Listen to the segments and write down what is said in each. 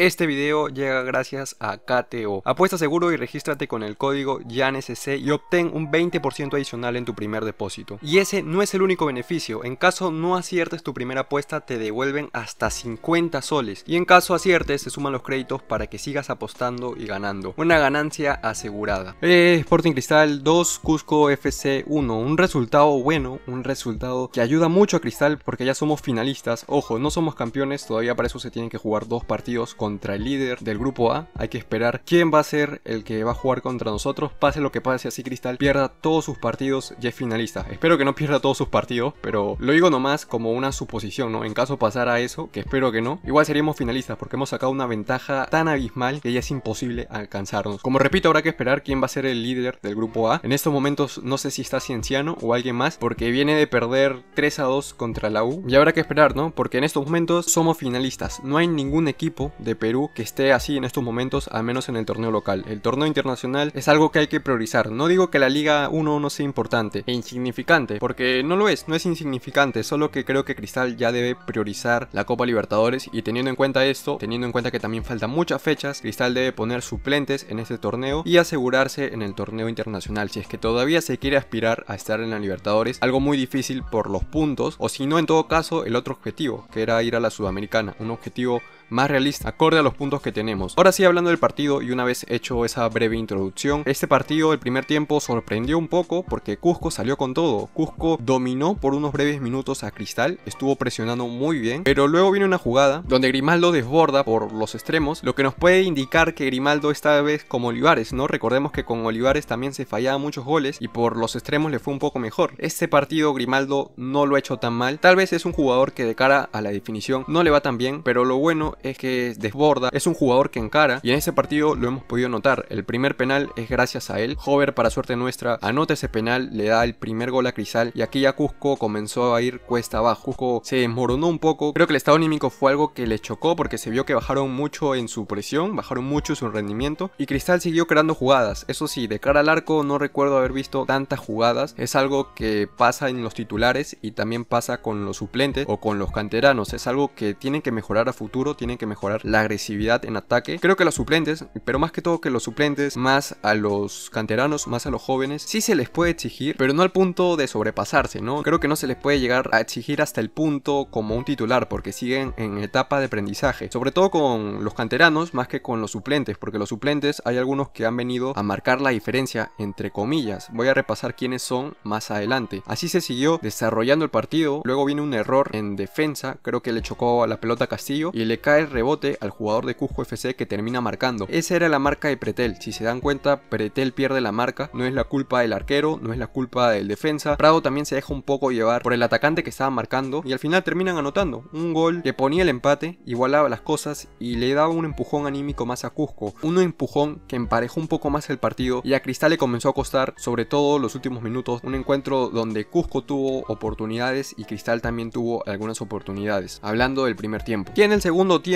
Este video llega gracias a KTO. Apuesta seguro y regístrate con el código YANSC y obtén un 20% adicional en tu primer depósito. Y ese no es el único beneficio. En caso no aciertes tu primera apuesta te devuelven hasta 50 soles. Y en caso aciertes se suman los créditos para que sigas apostando y ganando. Una ganancia asegurada. Eh, Sporting Cristal 2, Cusco FC 1. Un resultado bueno, un resultado que ayuda mucho a Cristal porque ya somos finalistas. Ojo, no somos campeones, todavía para eso se tienen que jugar dos partidos con contra el líder del grupo A. Hay que esperar quién va a ser el que va a jugar contra nosotros. Pase lo que pase, así Cristal pierda todos sus partidos y es finalista. Espero que no pierda todos sus partidos, pero lo digo nomás como una suposición, ¿no? En caso pasara eso, que espero que no, igual seríamos finalistas porque hemos sacado una ventaja tan abismal que ya es imposible alcanzarnos. Como repito, habrá que esperar quién va a ser el líder del grupo A. En estos momentos no sé si está Cienciano o alguien más porque viene de perder 3 a 2 contra la U. Y habrá que esperar, ¿no? Porque en estos momentos somos finalistas. No hay ningún equipo de Perú que esté así en estos momentos, al menos en el torneo local. El torneo internacional es algo que hay que priorizar. No digo que la Liga 1 no sea importante e insignificante, porque no lo es, no es insignificante, solo que creo que Cristal ya debe priorizar la Copa Libertadores y teniendo en cuenta esto, teniendo en cuenta que también faltan muchas fechas, Cristal debe poner suplentes en este torneo y asegurarse en el torneo internacional si es que todavía se quiere aspirar a estar en la Libertadores, algo muy difícil por los puntos o si no en todo caso el otro objetivo que era ir a la Sudamericana, un objetivo más realista, acorde a los puntos que tenemos. Ahora sí, hablando del partido y una vez hecho esa breve introducción, este partido, el primer tiempo, sorprendió un poco porque Cusco salió con todo. Cusco dominó por unos breves minutos a Cristal, estuvo presionando muy bien, pero luego viene una jugada donde Grimaldo desborda por los extremos, lo que nos puede indicar que Grimaldo esta vez como Olivares, ¿no? Recordemos que con Olivares también se fallaba muchos goles y por los extremos le fue un poco mejor. Este partido Grimaldo no lo ha hecho tan mal, tal vez es un jugador que de cara a la definición no le va tan bien, pero lo bueno es que desborda, es un jugador que encara y en ese partido lo hemos podido notar. El primer penal es gracias a él. Hover, para suerte nuestra, anota ese penal, le da el primer gol a Cristal y aquí ya Cusco comenzó a ir cuesta abajo. Cusco se desmoronó un poco. Creo que el estado anímico fue algo que le chocó porque se vio que bajaron mucho en su presión, bajaron mucho su rendimiento y Cristal siguió creando jugadas. Eso sí, de cara al arco no recuerdo haber visto tantas jugadas. Es algo que pasa en los titulares y también pasa con los suplentes o con los canteranos. Es algo que tienen que mejorar a futuro, que mejorar la agresividad en ataque. Creo que los suplentes, pero más que todo que los suplentes, más a los canteranos, más a los jóvenes, sí se les puede exigir, pero no al punto de sobrepasarse, ¿no? Creo que no se les puede llegar a exigir hasta el punto como un titular, porque siguen en etapa de aprendizaje, sobre todo con los canteranos más que con los suplentes, porque los suplentes hay algunos que han venido a marcar la diferencia, entre comillas. Voy a repasar quiénes son más adelante. Así se siguió desarrollando el partido, luego viene un error en defensa, creo que le chocó a la pelota Castillo y le cae el rebote al jugador de Cusco FC que termina marcando. Esa era la marca de Pretel, si se dan cuenta Pretel pierde la marca, no es la culpa del arquero, no es la culpa del defensa, Prado también se deja un poco llevar por el atacante que estaba marcando y al final terminan anotando un gol que ponía el empate, igualaba las cosas y le daba un empujón anímico más a Cusco, un empujón que emparejó un poco más el partido y a Cristal le comenzó a costar, sobre todo los últimos minutos, un encuentro donde Cusco tuvo oportunidades y Cristal también tuvo algunas oportunidades, hablando del primer tiempo. Y en el segundo tiempo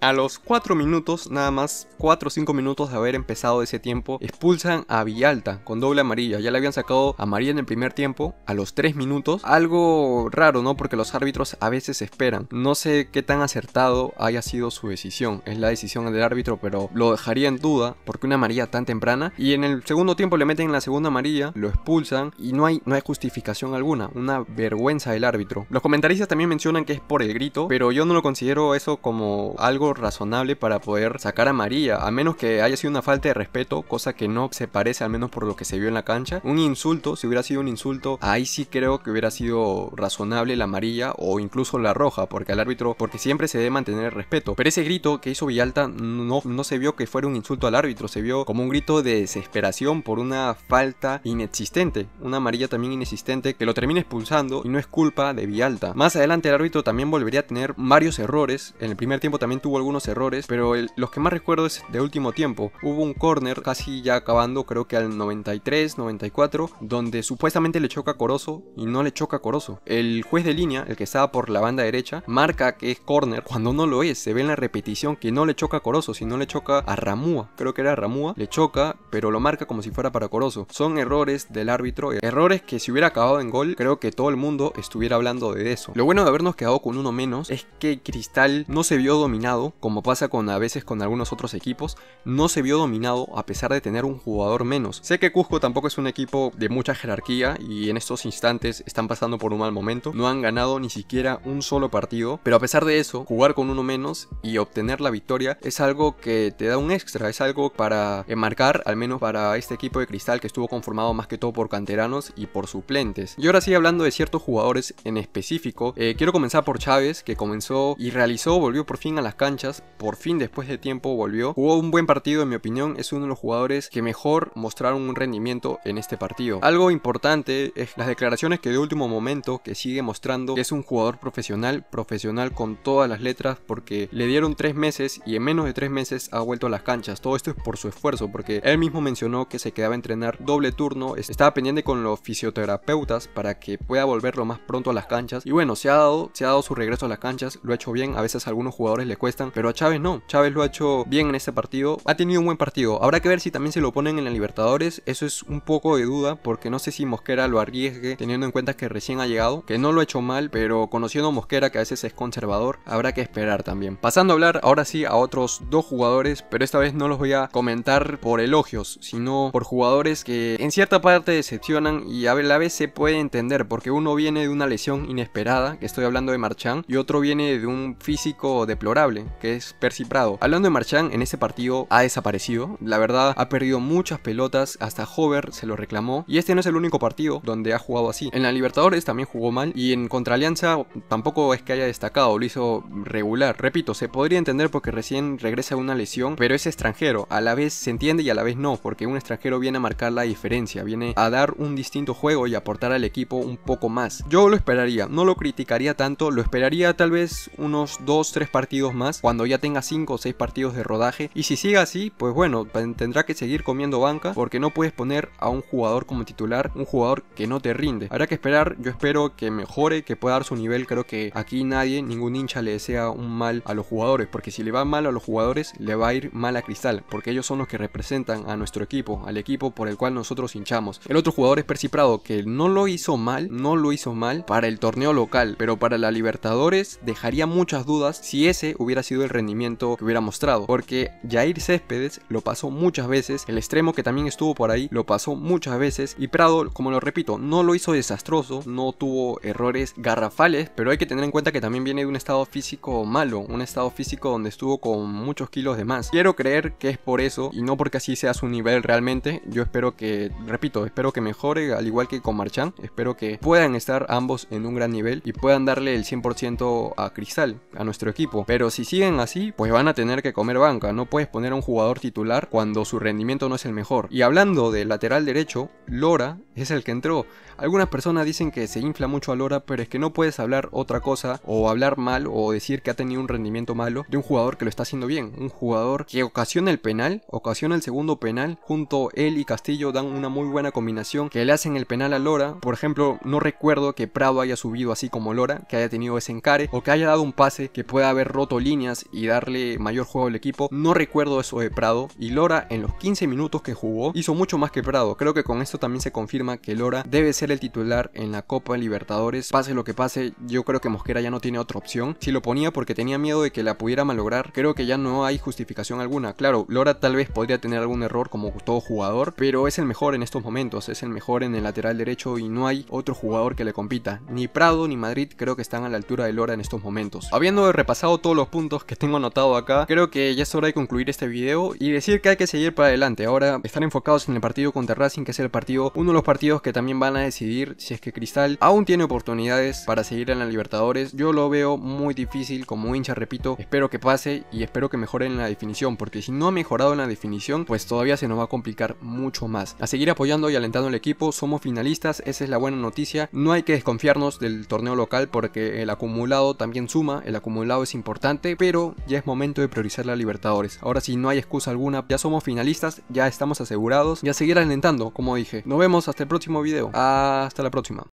a los 4 minutos, nada más 4 o 5 minutos de haber empezado ese tiempo, expulsan a Villalta con doble amarilla. Ya le habían sacado amarilla en el primer tiempo, a los 3 minutos. Algo raro, ¿no? Porque los árbitros a veces esperan. No sé qué tan acertado haya sido su decisión. Es la decisión del árbitro, pero lo dejaría en duda porque una amarilla tan temprana. Y en el segundo tiempo le meten la segunda amarilla, lo expulsan y no hay, no hay justificación alguna. Una vergüenza del árbitro. Los comentaristas también mencionan que es por el grito, pero yo no lo considero eso como algo razonable para poder sacar a María, a menos que haya sido una falta de respeto, cosa que no se parece al menos por lo que se vio en la cancha. Un insulto, si hubiera sido un insulto, ahí sí creo que hubiera sido razonable la amarilla o incluso la roja, porque al árbitro, porque siempre se debe mantener el respeto. Pero ese grito que hizo Vialta, no, no se vio que fuera un insulto al árbitro, se vio como un grito de desesperación por una falta inexistente, una amarilla también inexistente que lo termina expulsando y no es culpa de Vialta, Más adelante el árbitro también volvería a tener varios errores en el primer primer tiempo también tuvo algunos errores, pero los que más recuerdo es de último tiempo. Hubo un corner casi ya acabando, creo que al 93, 94, donde supuestamente le choca a Corozo y no le choca a Corozo. El juez de línea, el que estaba por la banda derecha, marca que es corner cuando no lo es. Se ve en la repetición que no le choca a Corozo, sino le choca a Ramúa. Creo que era Ramúa, le choca, pero lo marca como si fuera para Corozo. Son errores del árbitro, eh, errores que si hubiera acabado en gol, creo que todo el mundo estuviera hablando de eso. Lo bueno de habernos quedado con uno menos es que Cristal no se dominado, como pasa con a veces con algunos otros equipos, no se vio dominado a pesar de tener un jugador menos. Sé que Cusco tampoco es un equipo de mucha jerarquía y en estos instantes están pasando por un mal momento, no han ganado ni siquiera un solo partido, pero a pesar de eso, jugar con uno menos y obtener la victoria es algo que te da un extra, es algo para enmarcar, al menos para este equipo de cristal que estuvo conformado más que todo por canteranos y por suplentes. Y ahora sí, hablando de ciertos jugadores en específico, eh, quiero comenzar por Chávez, que comenzó y realizó, volvió fin a las canchas, por fin después de tiempo volvió, jugó un buen partido en mi opinión, es uno de los jugadores que mejor mostraron un rendimiento en este partido. Algo importante es las declaraciones que de último momento que sigue mostrando que es un jugador profesional, profesional con todas las letras porque le dieron tres meses y en menos de tres meses ha vuelto a las canchas. Todo esto es por su esfuerzo porque él mismo mencionó que se quedaba a entrenar doble turno, estaba pendiente con los fisioterapeutas para que pueda volver lo más pronto a las canchas y bueno, se ha dado, se ha dado su regreso a las canchas, lo ha hecho bien, a veces algunos jugadores jugadores le cuestan, pero a Chávez no, Chávez lo ha hecho bien en este partido, ha tenido un buen partido, habrá que ver si también se lo ponen en la Libertadores, eso es un poco de duda porque no sé si Mosquera lo arriesgue teniendo en cuenta que recién ha llegado, que no lo ha hecho mal, pero conociendo Mosquera que a veces es conservador, habrá que esperar también. Pasando a hablar ahora sí a otros dos jugadores, pero esta vez no los voy a comentar por elogios, sino por jugadores que en cierta parte decepcionan y a la vez se puede entender porque uno viene de una lesión inesperada, que estoy hablando de Marchán, y otro viene de un físico de deplorable, que es Percy Prado. Hablando de Marchand, en ese partido ha desaparecido. La verdad, ha perdido muchas pelotas, hasta Hover se lo reclamó. Y este no es el único partido donde ha jugado así. En la Libertadores también jugó mal y en contra Alianza tampoco es que haya destacado, lo hizo regular. Repito, se podría entender porque recién regresa de una lesión, pero es extranjero. A la vez se entiende y a la vez no, porque un extranjero viene a marcar la diferencia, viene a dar un distinto juego y aportar al equipo un poco más. Yo lo esperaría, no lo criticaría tanto, lo esperaría tal vez unos 2-3 partidos partidos más cuando ya tenga 5 o 6 partidos de rodaje. Y si sigue así, pues bueno, tendrá que seguir comiendo banca porque no puedes poner a un jugador como titular, un jugador que no te rinde. Habrá que esperar, yo espero que mejore, que pueda dar su nivel. Creo que aquí nadie, ningún hincha le desea un mal a los jugadores porque si le va mal a los jugadores, le va a ir mal a Cristal porque ellos son los que representan a nuestro equipo, al equipo por el cual nosotros hinchamos. El otro jugador es perciprado que no lo hizo mal, no lo hizo mal para el torneo local, pero para la Libertadores dejaría muchas dudas si es ese hubiera sido el rendimiento que hubiera mostrado, porque Jair Céspedes lo pasó muchas veces, el extremo que también estuvo por ahí lo pasó muchas veces y Prado, como lo repito, no lo hizo desastroso, no tuvo errores garrafales, pero hay que tener en cuenta que también viene de un estado físico malo, un estado físico donde estuvo con muchos kilos de más. Quiero creer que es por eso y no porque así sea su nivel realmente. Yo espero que, repito, espero que mejore, al igual que con Marchán, espero que puedan estar ambos en un gran nivel y puedan darle el 100% a Cristal, a nuestro equipo. Pero si siguen así, pues van a tener que comer banca. No puedes poner a un jugador titular cuando su rendimiento no es el mejor. Y hablando de lateral derecho, Lora es el que entró. Algunas personas dicen que se infla mucho a Lora, pero es que no puedes hablar otra cosa o hablar mal o decir que ha tenido un rendimiento malo de un jugador que lo está haciendo bien. Un jugador que ocasiona el penal, ocasiona el segundo penal. Junto él y Castillo dan una muy buena combinación que le hacen el penal a Lora. Por ejemplo, no recuerdo que Prado haya subido así como Lora, que haya tenido ese encare o que haya dado un pase que pueda haber roto líneas y darle mayor juego al equipo, no recuerdo eso de Prado. Y Lora, en los 15 minutos que jugó, hizo mucho más que Prado. Creo que con esto también se confirma que Lora debe ser el titular en la Copa Libertadores. Pase lo que pase, yo creo que Mosquera ya no tiene otra opción. Si lo ponía porque tenía miedo de que la pudiera malograr, creo que ya no hay justificación alguna. Claro, Lora tal vez podría tener algún error como todo jugador, pero es el mejor en estos momentos, es el mejor en el lateral derecho y no hay otro jugador que le compita. Ni Prado ni Madrid creo que están a la altura de Lora en estos momentos. Habiendo repasado todos los puntos que tengo anotado acá, creo que ya es hora de concluir este video y decir que hay que seguir para adelante. Ahora están enfocados en el partido contra Racing, que es el partido, uno de los partidos que también van a decidir si es que Cristal aún tiene oportunidades para seguir en la Libertadores. Yo lo veo muy difícil como hincha, repito, espero que pase y espero que mejoren en la definición, porque si no ha mejorado en la definición, pues todavía se nos va a complicar mucho más. A seguir apoyando y alentando al equipo, somos finalistas, esa es la buena noticia. No hay que desconfiarnos del torneo local porque el acumulado también suma, el acumulado es importante importante, pero ya es momento de priorizar la Libertadores. Ahora sí, no hay excusa alguna, ya somos finalistas, ya estamos asegurados Ya seguirán seguir alentando, como dije. Nos vemos hasta el próximo video. Hasta la próxima.